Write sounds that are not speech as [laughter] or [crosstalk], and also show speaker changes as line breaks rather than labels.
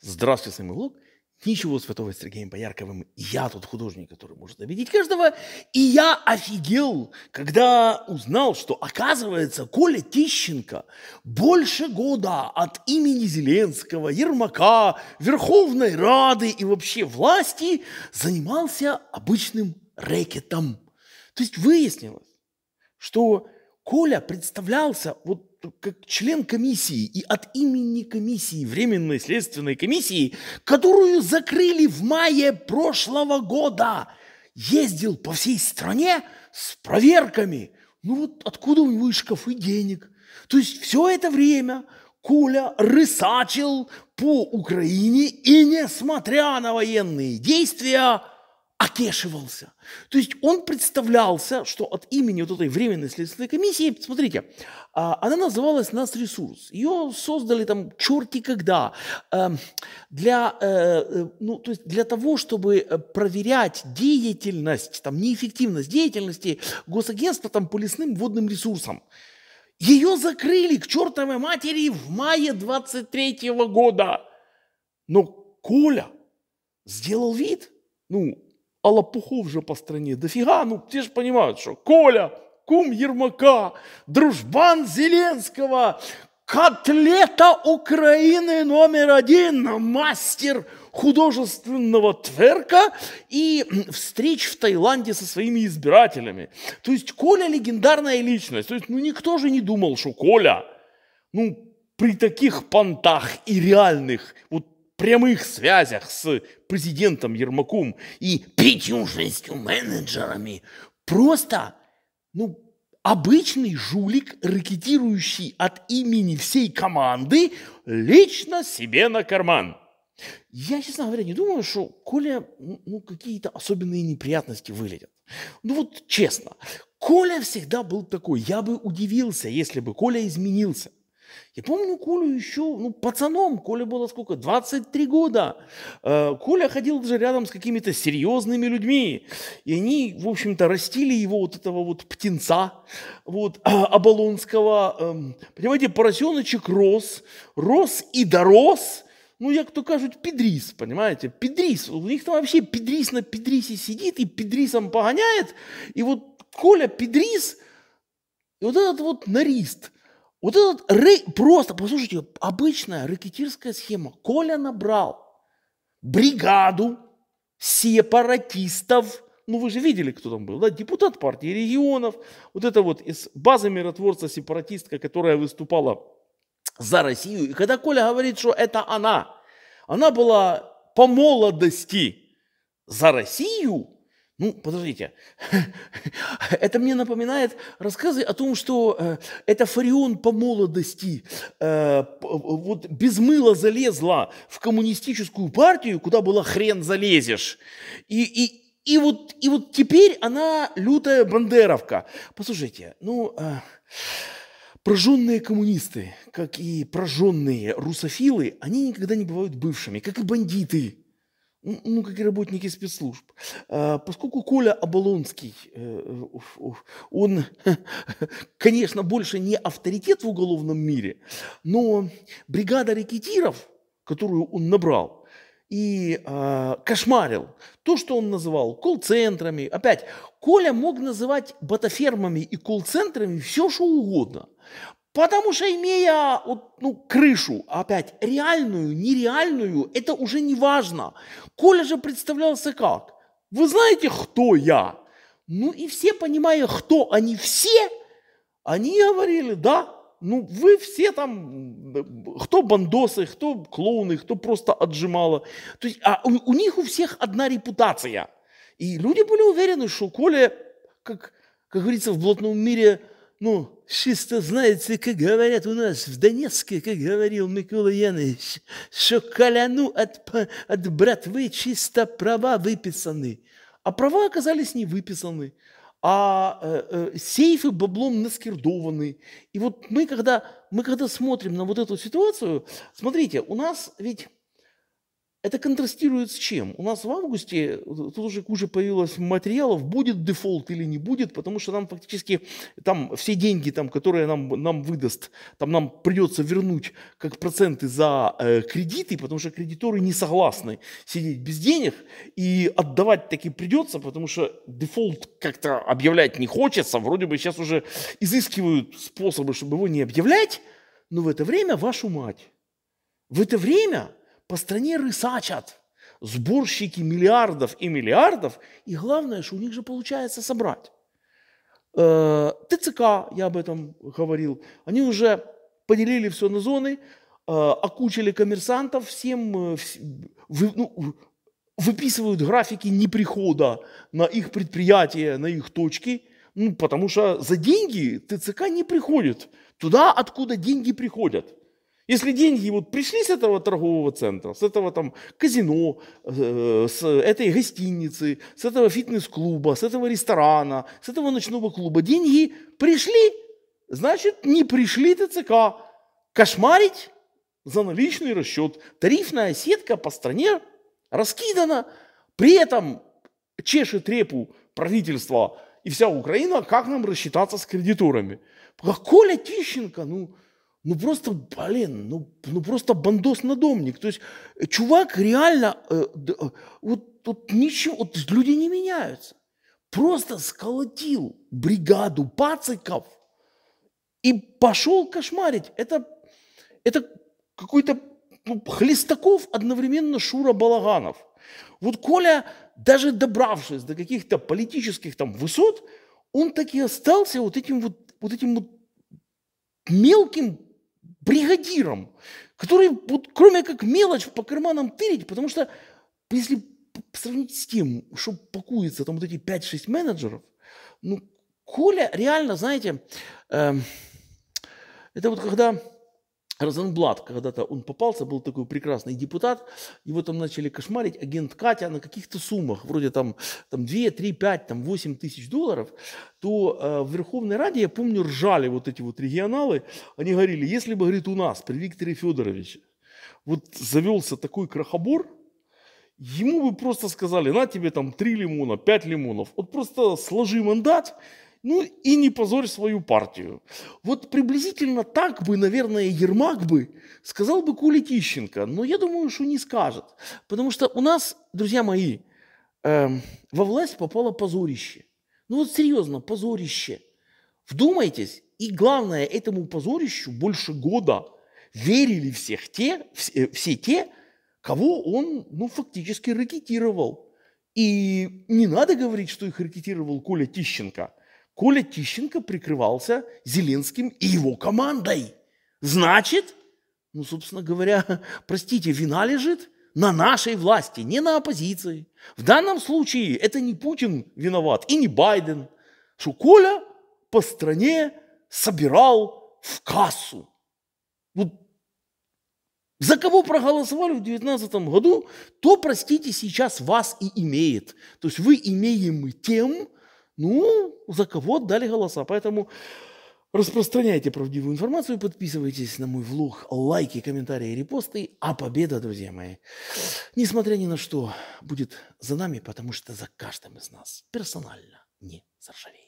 Здравствуйте, с вами Лук. Ничего святого с Сергеем Боярковым. Я тот художник, который может обидеть каждого. И я офигел, когда узнал, что, оказывается, Коля Тищенко больше года от имени Зеленского, Ермака, Верховной Рады и вообще власти занимался обычным рэкетом. То есть выяснилось, что Коля представлялся вот как член комиссии и от имени комиссии, Временной следственной комиссии, которую закрыли в мае прошлого года, ездил по всей стране с проверками. Ну вот откуда у него из и денег? То есть все это время Коля рысачил по Украине и, несмотря на военные действия, окешивался. То есть он представлялся, что от имени вот этой временной следственной комиссии, смотрите, а, она называлась «Нас ресурс». Ее создали там черти когда. Эм, для, э, э, ну, то есть для того, чтобы э, проверять деятельность, там, неэффективность деятельности госагентства там, по лесным водным ресурсам. Ее закрыли к чертовой матери в мае 23 года. Но Коля сделал вид, ну, а лопухов же по стране дофига, ну те же понимают, что Коля, кум Ермака, дружбан Зеленского, котлета Украины номер один, мастер художественного тверка и встреч в Таиланде со своими избирателями. То есть Коля легендарная личность. То есть ну никто же не думал, что Коля, ну при таких понтах и реальных, вот прямых связях с президентом Ермаком и пятью-шестью менеджерами. Просто, ну, обычный жулик, ракетирующий от имени всей команды лично себе на карман. Я, честно говоря, не думаю, что Коля ну, ну, какие-то особенные неприятности вылетят. Ну вот честно, Коля всегда был такой. Я бы удивился, если бы Коля изменился. Я помню Колю еще, ну, пацаном, Коле было сколько, 23 года. Э, Коля ходил даже рядом с какими-то серьезными людьми. И они, в общем-то, растили его вот этого вот птенца, вот, [clears throat] оболонского. Эм, понимаете, поросеночек рос, рос и дорос – ну, як то кажуть, підріс, понимаете? Підріс. У них там вообще підріс на підрісі сидить и підрісом погоняет и вот Коля підріс, и вот этот вот наріст – вот этот ры... просто, послушайте, обычная ракетирская схема. Коля набрал бригаду сепаратистов, ну вы же видели, кто там был, да, депутат партии регионов, вот это вот из базы миротворца-сепаратистка, которая выступала за Россию. И когда Коля говорит, что это она, она была по молодости за Россию, ну, подождите, [laughs] это мне напоминает рассказы о том, что э, это Фарион по молодости э, вот без мыла залезла в коммунистическую партию, куда было хрен залезешь. И, и, и вот, и вот теперь она лютая бандеровка. Послушайте, ну, э, прожженные коммунисты, как и прожженные русофилы, они никогда не бывают бывшими, как и бандиты ну, как и работники спецслужб. А, поскольку Коля Оболонский, э, он, [laughs] конечно, больше не авторитет в уголовном мире, но бригада рекетиров, которую он набрал, и э, кошмарил то, что он называл колл-центрами. Опять, Коля мог называть ботафермами и колл-центрами все, что угодно. Потому что имея вот, ну, крышу, опять, реальную, нереальную, это уже не важно. Коля же представлялся как? Вы знаете, кто я? Ну и все, понимая, кто они все, они говорили, да, ну вы все там, кто бандосы, кто клоуны, кто просто отжимало. То есть а у, у них у всех одна репутация. И люди были уверены, что Коля, как, как говорится в блатном мире, ну, чисто знаете, как говорят у нас в Донецке, как говорил Микола Янович, что коляну от, от братвы чисто права выписаны. А права оказались не выписаны, а э, э, сейфы баблом наскирдованы. И вот мы когда, мы когда смотрим на вот эту ситуацию, смотрите, у нас ведь это контрастирует с чем? У нас в августе э, тут уже куча появилось материалов, будет дефолт или не будет, потому что нам фактически там все деньги, там, которые нам, нам выдаст, там нам придется вернуть как проценты за э, кредиты, потому что кредиторы не согласны сидеть без денег, и отдавать таки придется, потому что дефолт как-то объявлять не хочется, вроде бы сейчас уже изыскивают способы, чтобы его не объявлять, но в это время вашу мать. В это время по стране рысачат сборщики миллиардов и миллиардов, и главное, что у них же получается собрать. Э, ТЦК, я об этом говорил, они уже поделили все на зоны, э, окучили коммерсантов, всем э, ну, выписывают графики неприхода на их предприятия, на их точки, ну, потому что за деньги ТЦК не приходит туда, откуда деньги приходят. Если деньги вот пришли с этого торгового центра, с этого там казино, э, с этой гостиницы, с этого фитнес-клуба, с этого ресторана, с этого ночного клуба, деньги пришли, значит не пришли ТЦК. Кошмарить за наличный расчет. Тарифная сетка по стране раскидана. При этом чешет репу правительство и вся Украина, как нам рассчитаться с кредиторами. Коля Тищенко, ну, ну просто, блин, ну, ну просто бандос на домник. То есть э, чувак реально, э, э, вот, вот ничего, вот люди не меняются. Просто сколотил бригаду пациков и пошел кошмарить. Это, это какой-то ну, Хлестаков одновременно Шура Балаганов. Вот Коля, даже добравшись до каких-то политических там высот, он так и остался вот этим вот, вот этим вот мелким бригадиром, который вот, кроме как мелочь по карманам тырить, потому что если сравнить с тем, что пакуется там вот эти 5-6 менеджеров, ну, Коля реально, знаете, э, это вот когда Розенблат, когда-то он попался, был такой прекрасный депутат, его там начали кошмарить, агент Катя на каких-то суммах, вроде там, там 2, 3, 5, там 8 тысяч долларов, то э, в Верховной Раде, я помню, ржали вот эти вот регионалы, они говорили, если бы, говорит, у нас при Викторе Федоровиче вот завелся такой крохобор, ему бы просто сказали, на тебе там 3 лимона, 5 лимонов, вот просто сложи мандат, ну и не позорь свою партию. Вот приблизительно так бы, наверное, Ермак бы сказал бы Коля Тищенко, но я думаю, что не скажет. Потому что у нас, друзья мои, эм, во власть попало позорище. Ну вот серьезно, позорище. Вдумайтесь, и главное, этому позорищу больше года верили всех те, все, э, все те, кого он ну, фактически ракетировал. И не надо говорить, что их ракетировал Коля Тищенко – Коля Тищенко прикрывался Зеленским и его командой. Значит, ну, собственно говоря, [laughs] простите, вина лежит на нашей власти, не на оппозиции. В данном случае это не Путин виноват и не Байден, что Коля по стране собирал в кассу. Вот за кого проголосовали в 2019 году, то, простите, сейчас вас и имеет. То есть вы имеем тем, ну, за кого отдали голоса. Поэтому распространяйте правдивую информацию, подписывайтесь на мой влог, лайки, комментарии, репосты. А победа, друзья мои, несмотря ни на что, будет за нами, потому что за каждым из нас персонально не заржавеет.